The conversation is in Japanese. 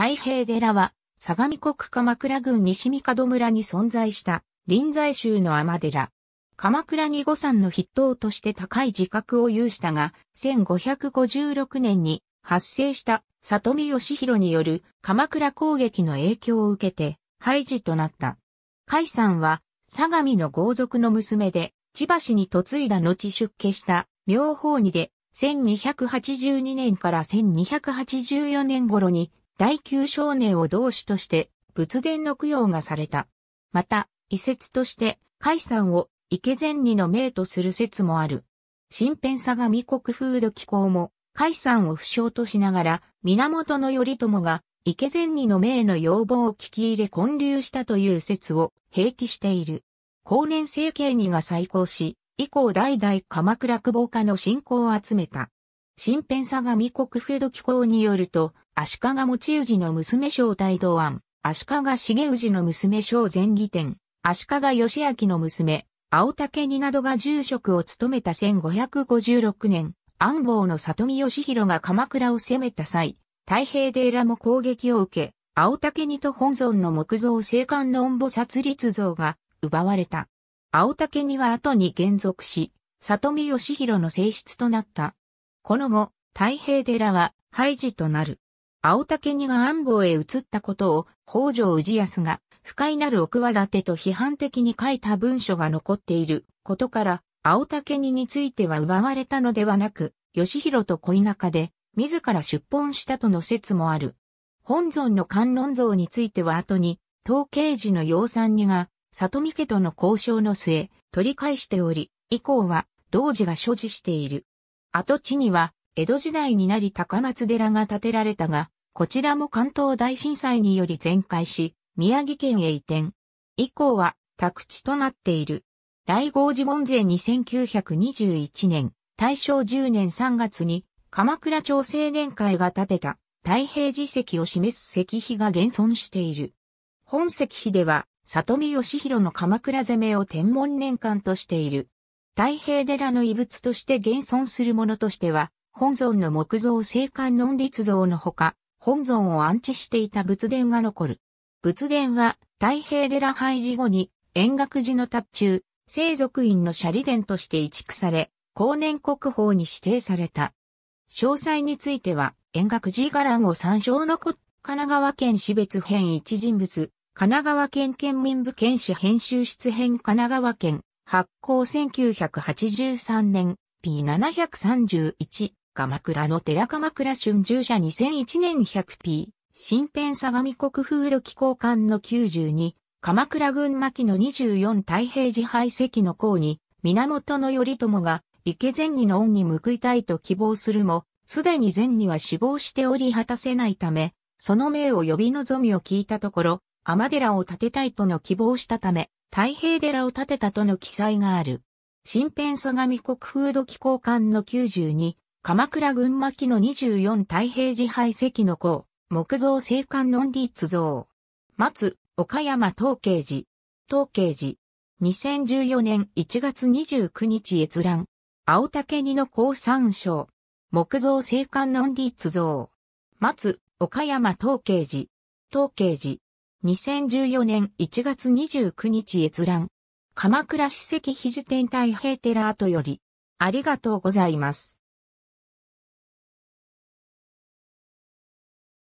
太平寺は、相模国鎌倉郡西三門村に存在した臨済宗の天寺。鎌倉に五山の筆頭として高い自覚を有したが、1556年に発生した里見義弘による鎌倉攻撃の影響を受けて廃寺となった。海山は相模の豪族の娘で千葉市に嫁いだ後出家した妙法にで1282年から1284年頃に第九少年を同志として仏殿の供養がされた。また、遺説として、海山を池前にの名とする説もある。新編相模国風土機構も、海山を不詳としながら、源頼朝が池前にの名の要望を聞き入れ混流したという説を併記している。後年政権にが再興し、以降代々鎌倉久保家の信仰を集めた。新編相模国風土機構によると、足利持氏の娘正大道安、足利重氏の娘正前義天、足利義明の娘、青竹になどが住職を務めた1556年、安房の里見義弘が鎌倉を攻めた際、太平寺も攻撃を受け、青竹にと本尊の木造聖観の音母殺立像が奪われた。青竹には後に減俗し、里見義弘の正室となった。この後、太平寺は廃寺となる。青竹にが安房へ移ったことを北条氏康が不快なる奥和立と批判的に書いた文書が残っていることから青竹にについては奪われたのではなく義弘と恋仲で自ら出奔したとの説もある。本尊の観音像については後に統計時の養蚕にが里見家との交渉の末取り返しており以降は同時が所持している。跡地には江戸時代になり高松寺が建てられたが、こちらも関東大震災により全壊し、宮城県へ移転。以降は宅地となっている。来号寺門前2 9 2 1年、大正10年3月に鎌倉朝青年会が建てた太平寺石を示す石碑が現存している。本石碑では、里見義弘の鎌倉攻めを天文年間としている。太平寺の遺物として現存するものとしては、本尊の木造聖観音立像のほか、本尊を安置していた仏殿が残る。仏殿は、太平寺廃寺後に、円覚寺の達中、聖族院の斜里殿として移築され、後年国宝に指定された。詳細については、円覚寺伽藍を参照の神奈川県市別編一人物、神奈川県県民部県史編集室編神奈川県、発行1983年、P731、鎌倉の寺鎌倉春秋社2001年 100P、新編相模国風土機交館の92、鎌倉軍巻の24太平自敗席の項に、源頼朝が池前にの恩に報いたいと希望するも、すでに前には死亡しており果たせないため、その命を呼び望みを聞いたところ、天寺を建てたいとの希望したため、太平寺を建てたとの記載がある。新編相模国風土機交館の92、鎌倉群馬の24太平寺廃石の子、木造青リーツ像。松、岡山東慶寺。東慶寺。2014年1月29日閲覧。青竹二の高三章。木造青リーツ像。松、岡山東慶寺。東慶寺。2014年1月29日閲覧。鎌倉史跡肘天太平寺跡より。ありがとうございます。